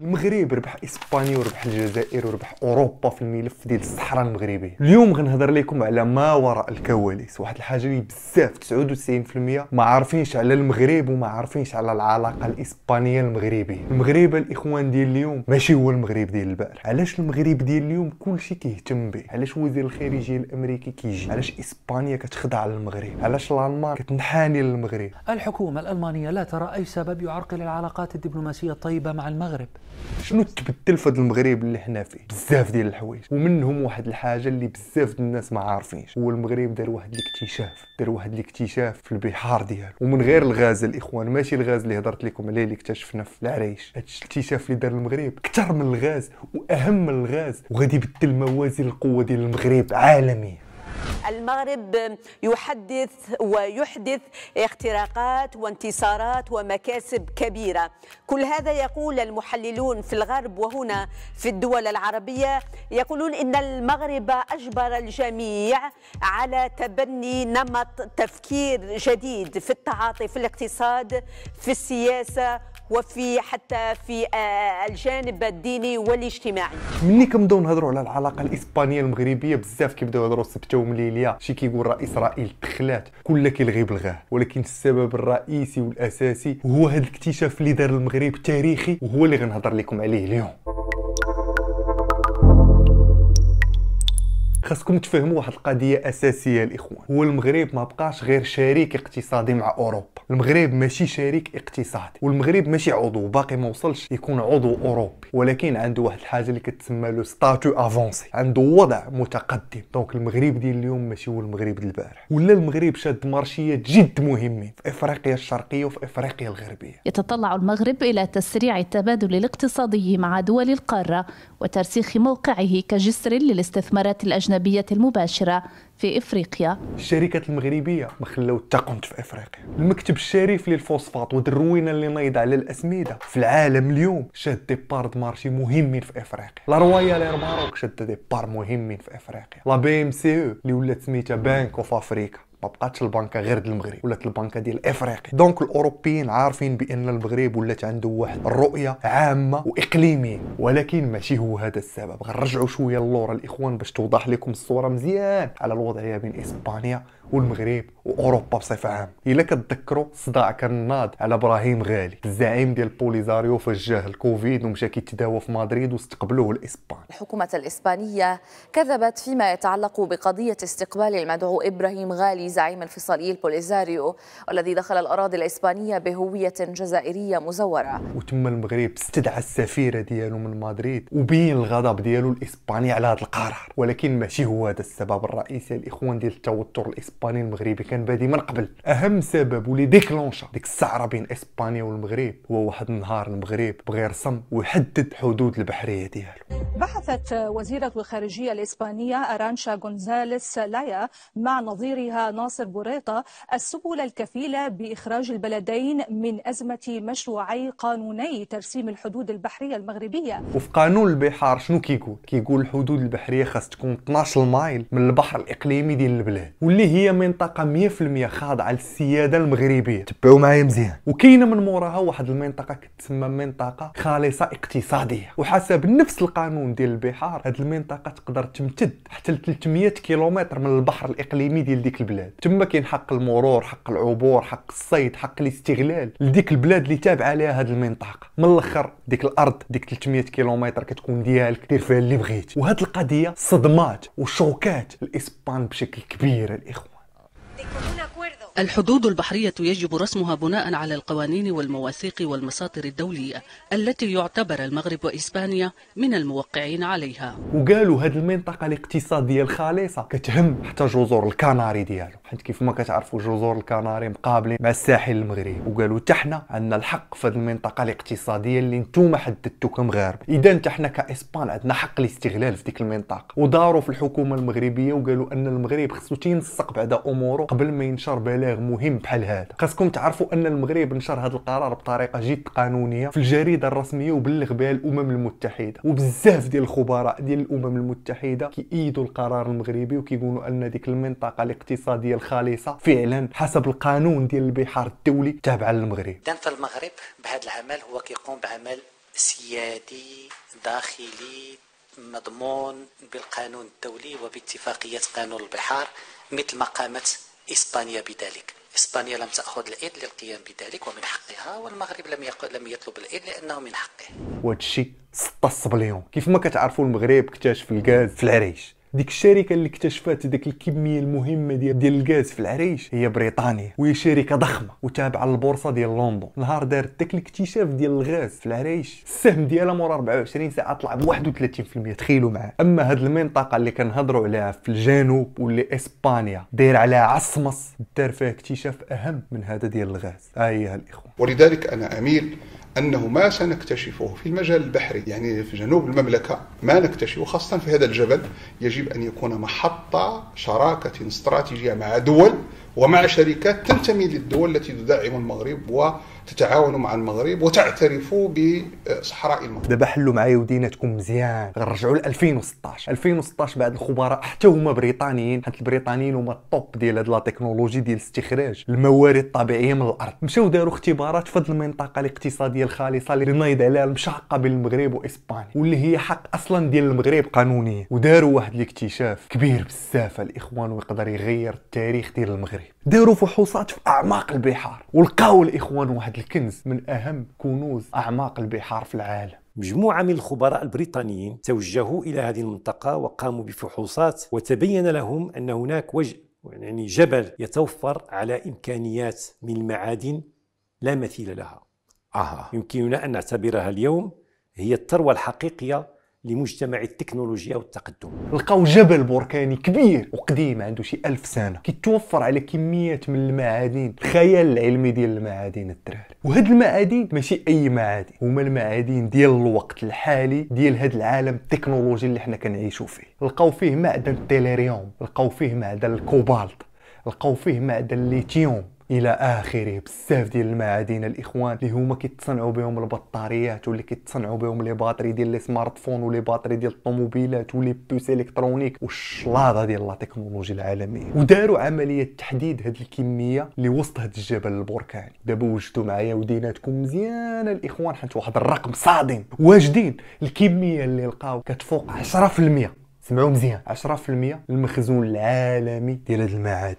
المغرب ربح اسبانيا وربح الجزائر وربح اوروبا في الملف ديال الصحراء المغربيه اليوم غنهضر لكم على ما وراء الكواليس واحد الحاجه اللي بزاف 99% ما عارفينش على المغرب وما عارفينش على العلاقه الاسبانيه المغربيه المغرب الاخوان ديال اليوم ماشي هو المغرب ديال البارح علاش المغرب ديال اليوم كلشي كيهتم به علاش وزير الخارجيه الامريكي كيجي علاش اسبانيا كتخضع للمغرب علاش الالمان كتنحني للمغرب الحكومه الالمانيه لا ترى اي سبب يعرقل العلاقات الدبلوماسيه الطيبه مع المغرب شنو تبدل في المغرب اللي حنا فيه بزاف ديال الحوايج ومنهم واحد الحاجه اللي بزاف ديال الناس ما عارفينش هو المغرب دار واحد الاكتشاف دار واحد الاكتشاف في البحار ديالو ومن غير الغاز الاخوان ماشي الغاز اللي هضرت لكم عليه اللي اكتشفنا في العريش هذا الاكتشاف اللي دار المغرب اكثر من الغاز واهم من الغاز وغادي يبدل موازين القوه ديال المغرب عالميا المغرب يحدث ويحدث اختراقات وانتصارات ومكاسب كبيرة كل هذا يقول المحللون في الغرب وهنا في الدول العربية يقولون إن المغرب أجبر الجميع على تبني نمط تفكير جديد في التعاطي في الاقتصاد في السياسة وفي حتى في آه، الجانب الديني والاجتماعي مني كنبداو نهضروا على العلاقه الاسبانيه المغربيه بزاف كيبداو يهضروا السبت ومليليه شي كيقول راه اسرائيل دخلات كلها كيلغي بالغاه ولكن السبب الرئيسي والاساسي هو هذا الاكتشاف اللي دار المغرب تاريخي وهو اللي غنهضر لكم عليه اليوم خاصكم تفهموا واحد القضيه اساسيه الاخوان هو المغرب ما بقاش غير شريك اقتصادي مع اوروبا المغرب ماشي شريك اقتصادي والمغرب ماشي عضو باقي ما وصلش يكون عضو اوروبي ولكن عنده واحد الحاجه اللي كتسمى لو ستاتو افونسي عنده وضع متقدم دونك المغرب ديال اليوم ماشي هو المغرب ديال البارح ولا المغرب شاد مارشيات جد مهمين في افريقيا الشرقيه وفي افريقيا الغربيه يتطلع المغرب الى تسريع التبادل الاقتصادي مع دول القاره وترسيخ موقعه كجسر للاستثمارات الأجنبية المباشرة في إفريقيا الشركات المغربية ما خلاو التقنت في إفريقيا المكتب الشريف للفوسفات ودروينا اللي نايض على الأسمدة في العالم اليوم شاد ديبار مارشي مهمين في إفريقيا لا رويال اير ماروك شاد ديبار مهمين في إفريقيا لا بي ام سي او اللي ولات سميتها بانك اوف افريكا مابقاتش البنكه غير ديال المغرب ولات البنكه ديال افريقيا دونك الاوروبيين عارفين بان المغرب ولات عنده واحد الرؤيه عامه واقليميه ولكن ماشي هو هذا السبب غنرجعوا شويه للورا الاخوان باش توضح لكم الصوره مزيان على الوضعيه بين اسبانيا والمغرب واوروبا بصفه عام الا كتذكروا الصداع كان ناض على ابراهيم غالي الزعيم ديال بوليزاريو فجاه الكوفيد ومشى كيتداوى في مدريد واستقبلوه الاسبان الحكومه الاسبانيه كذبت فيما يتعلق بقضيه استقبال المدعو ابراهيم غالي زعيم انفصالي بوليزاريو والذي دخل الاراضي الاسبانيه بهويه جزائريه مزوره وتم المغرب استدعى السفيره ديالو من مدريد وبين الغضب ديالو الاسباني على هذا القرار ولكن ماشي هو هذا السبب الرئيسي الاخوان ديال التوتر الاسباني الاسباني المغربي كان بادي من قبل اهم سبب ولي ديكلونشا ديك السعره بين اسبانيا والمغرب هو واحد النهار المغرب بغى يرسم ويحدد حدود البحريه ديالو بحثت وزيره الخارجيه الاسبانيه ارانشا غونزاليس لايا مع نظيرها ناصر بوريطه السبل الكفيله باخراج البلدين من ازمه مشروعي قانوني ترسيم الحدود البحريه المغربيه وفي قانون البحار شنو كيقول كيقول الحدود البحريه خاص تكون 12 مايل من البحر الاقليمي ديال البلاد واللي هي هي منطقه 100% خاضعه للسياده المغربيه تبعوا معايا مزيان وكاينه من موراها واحد المنطقه كتسمى منطقه خالصه اقتصاديه وحسب نفس القانون ديال البحار هذه المنطقه تقدر تمتد حتى ل 300 كيلومتر من البحر الاقليمي ديال ديك البلاد تما كاين حق المرور حق العبور حق الصيد حق الاستغلال لديك البلاد اللي تابعه لها هذه المنطقه من الاخر ديك الارض ديك 300 كيلومتر كتكون ديالك دير فيها اللي بغيت وهذه القضيه صدمات وشوكات الاسبان بشكل كبير الاخوه con una الحدود البحرية يجب رسمها بناء على القوانين والمواثيق والمساطر الدولية التي يعتبر المغرب وإسبانيا من الموقعين عليها وقالوا هذه المنطقة الاقتصادية الخالصة كتهم حتى جزر الكناري ديالو حيت كيف ما كتعرفوا جزر الكناري مقابلين مع الساحل المغربي وقالوا تحنا حنا عندنا الحق في هذه المنطقة الاقتصادية اللي نتوما حددتو كمغاربة إذا تحنا حنا كإسبان عندنا حق الاستغلال في ديك المنطقة وداروا في الحكومة المغربية وقالوا أن المغرب خصو تينسق بعد أموره قبل ما ينشر بلاء بلاغ مهم بحال هذا خاصكم تعرفوا ان المغرب نشر هذا القرار بطريقه جد قانونيه في الجريده الرسميه وبلغ بها الامم المتحده وبزاف ديال الخبراء ديال الامم المتحده كيأيدوا القرار المغربي وكيقولوا ان ديك المنطقه الاقتصاديه الخالصه فعلا حسب القانون ديال البحار الدولي تابعه للمغرب اذا فالمغرب بهذا العمل هو كيقوم بعمل سيادي داخلي مضمون بالقانون الدولي وباتفاقيه قانون البحار مثل ما قامت إسبانيا بذلك إسبانيا لم تأخذ العيد للقيام بذلك ومن حقها والمغرب لم يق... لم يطلب العيد لأنه من حقه وهذا الشيء 16 بليون كيف ما كتعرفوا المغرب اكتشف الغاز في العريش ديك الشركه اللي اكتشفت ديك الكميه المهمه ديال دي الغاز في العريش هي بريطانيا وهي شركه ضخمه وتابعه للبورصه ديال لندن نهار دارت داك الاكتشاف ديال الغاز في العريش السهم ديالها مور 24 ساعه طلع ب 31% تخيلوا معايا اما هاد المنطقه اللي كنهضروا عليها في الجنوب واللي اسبانيا داير عليها عصمص دار فيها اكتشاف اهم من هذا ديال الغاز ها هي الاخوان ولذلك انا اميل أنه ما سنكتشفه في المجال البحري يعني في جنوب المملكة ما نكتشفه خاصة في هذا الجبل يجب أن يكون محطة شراكة استراتيجية مع دول ومع شركات تنتمي للدول التي تدعم المغرب و تتعاونوا مع المغرب وتعترفوا بصحراء المغرب دابا حلوا معايا وديناتكم مزيان غنرجعوا ل 2016 2016 بعد الخبراء حتى هما بريطانيين حيت البريطانيين هما الطوب ديال هاد لا تكنولوجي ديال استخراج الموارد الطبيعيه من الارض مشاو داروا اختبارات في هاد المنطقه الاقتصاديه الخالصه اللي نايض عليها المشاقه بين المغرب واسبانيا واللي هي حق اصلا ديال المغرب قانونيا وداروا واحد الاكتشاف كبير بزاف الاخوان ويقدر يغير التاريخ ديال المغرب داروا فحوصات في اعماق البحار ولقاو الاخوان واحد هذا الكنز من أهم كنوز أعماق البحار في العالم مجموعة من الخبراء البريطانيين توجهوا إلى هذه المنطقة وقاموا بفحوصات وتبين لهم أن هناك وجه يعني جبل يتوفر على إمكانيات من المعادن لا مثيل لها آه. يمكننا أن نعتبرها اليوم هي الثروة الحقيقية لمجتمع التكنولوجيا والتقدم لقاو جبل بركاني كبير وقديم عنده شي ألف سنة كيتوفر على كميات من المعادن الخيال العلمي ديال المعادن الدراري وهاد المعادن ماشي أي معادن هما المعادن ديال الوقت الحالي ديال هاد العالم التكنولوجي اللي حنا كنعيشو فيه لقاو فيه معدن التيليريوم لقاو فيه معدن الكوبالت لقاو فيه معدن الليثيوم الى اخره بزاف ديال المعادن الاخوان اللي هما كيتصنعوا بهم البطاريات واللي كيتصنعوا بهم لي باتري ديال لي سمارت فون ولي باتري ديال الطوموبيلات ولي بوس الكترونيك والشلاضه ديال لا تكنولوجيا العالميه وداروا عمليه تحديد هذه الكميه اللي وسط هذا الجبل البركاني دابا وجدتوا معايا وديناتكم مزيانه الاخوان حيت واحد الرقم صادم واجدين الكميه اللي لقاو كتفوق 10% سمعوا مزيان 10% المخزون العالمي ديال هذه المعادن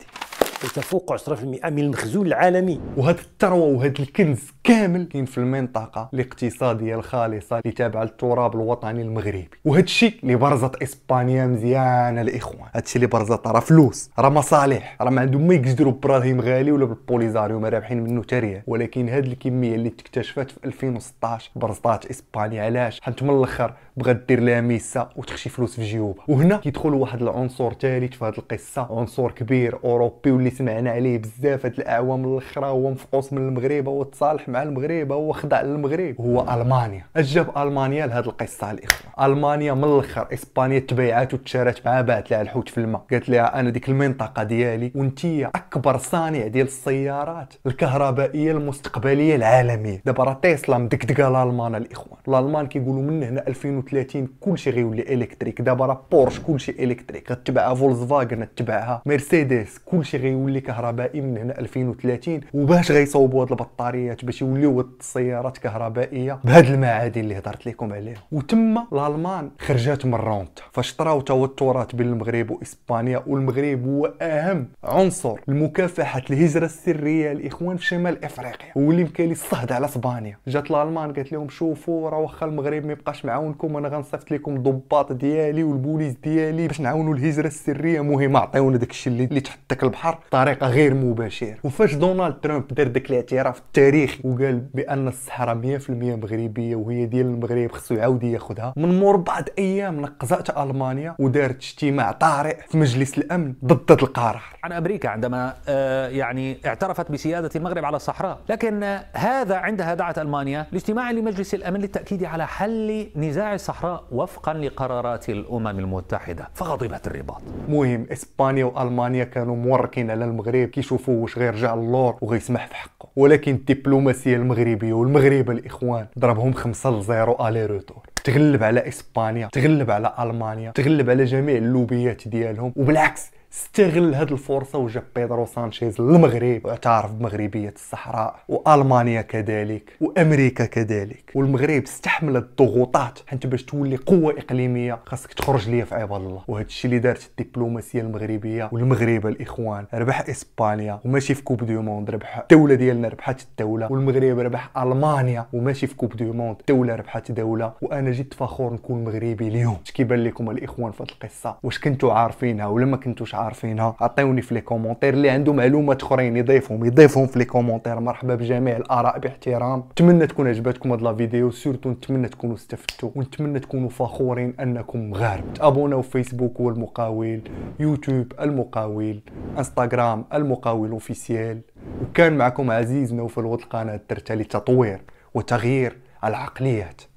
وتفوق 10% من المخزون العالمي وهذا الثروه وهذا الكنز كامل كاين في المنطقه الاقتصاديه الخالصه اللي تابعه للتراب الوطني المغربي وهذا الشيء اللي برزت اسبانيا مزيانه الاخوان هذا الشيء اللي برزت راه فلوس راه مصالح راه ما عندهم ما يقدروا ببراهيم غالي ولا بالبوليزاريو ما رابحين منه تريه ولكن هذه الكميه اللي تكتشفت في 2016 برزطات اسبانيا علاش حنت من الاخر بغات دير لها ميسه وتخشي فلوس في جيوبها وهنا كيدخل واحد العنصر ثالث في هذه القصه عنصر كبير اوروبي واللي سمعنا عليه بزاف هاد الاعوام الاخرى هو مفقوس من المغرب هو تصالح مع المغرب هو خضع للمغرب هو المانيا اجاب المانيا لهاد القصه الاخرى المانيا من الاخر اسبانيا تبيعات وتشارات مع باعت لها الحوت في الماء قالت لها انا ديك المنطقه ديالي وانت اكبر صانع ديال السيارات الكهربائيه المستقبليه العالميه دابا راه تيسلا مدكدكه الالمان الاخوان الالمان كيقولوا من هنا 2000 2030 كلشي غيولي الكتريك دابا راه بورش كلشي الكتريك غتبعها فاجن تبعها مرسيدس كلشي غيولي كهربائي من هنا 2030 وباش غيصوبوا هاد البطاريات باش يوليو هاد السيارات كهربائيه بهاد المعادن اللي هضرت لكم عليها وتما الالمان خرجات من الرونت فاش طراو توترات بين المغرب واسبانيا والمغرب هو اهم عنصر لمكافحه الهجره السريه الاخوان في شمال افريقيا واللي مكالي الصهد على اسبانيا جات الالمان قالت لهم شوفوا راه واخا المغرب ما يبقاش معاونكم لكم انا غنصيفط لكم ضباط ديالي والبوليس ديالي باش نعاونوا الهجره السريه مهم عطيونا داكشي اللي اللي تحتك البحر بطريقه غير مباشره وفاش دونالد ترامب دار داك الاعتراف التاريخي وقال بان الصحراء 100% مغربيه وهي ديال المغرب خصو يعاود ياخذها من مور بعض ايام نقزات المانيا ودارت اجتماع طارئ في مجلس الامن ضد القرار عن امريكا عندما آه، يعني اعترفت بسياده المغرب على الصحراء لكن هذا عندها دعت المانيا لاجتماع لمجلس الامن للتاكيد على حل نزاع الصحراء وفقا لقرارات الامم المتحده فغضبت الرباط مهم اسبانيا والمانيا كانوا موركين على المغرب كيشوفوا واش غيرجع اللور وغيسمح في حقه ولكن الدبلوماسيه المغربيه والمغرب الاخوان ضربهم 5 ل 0 الي روتور تغلب على اسبانيا تغلب على المانيا تغلب على جميع اللوبيات ديالهم وبالعكس استغل هاد الفرصة وجاب بيدرو سانشيز للمغرب واعترف بمغربية الصحراء وألمانيا كذلك وأمريكا كذلك والمغرب استحمل الضغوطات حيت باش تولي قوة إقليمية خاصك تخرج ليا في عباد الله وهذا الشيء اللي دارت الدبلوماسية المغربية والمغرب الإخوان ربح إسبانيا وماشي في كوب دو موند ربح الدولة ديالنا ربحت الدولة والمغرب ربح ألمانيا وماشي في كوب دو موند الدولة ربحت دولة وأنا جد فخور نكون مغربي اليوم كيبان لكم الإخوان في هذه القصة واش كنتوا عارفينها ولا ما كنتوش عارفينها عارفينها عطيوني في لي كومونتير اللي عنده معلومات اخرين يضيفهم يضيفهم في لي كومونتير مرحبا بجميع الاراء باحترام نتمنى تكون عجبتكم هاد لا فيديو سورتو نتمنى تكونوا استفدتوا ونتمنى تكونوا فخورين انكم مغارب تابوناو فيسبوك هو المقاول يوتيوب المقاول انستغرام المقاول اوفيسيال وكان معكم عزيز نوفل القناه الدرتالي تطوير وتغيير العقليات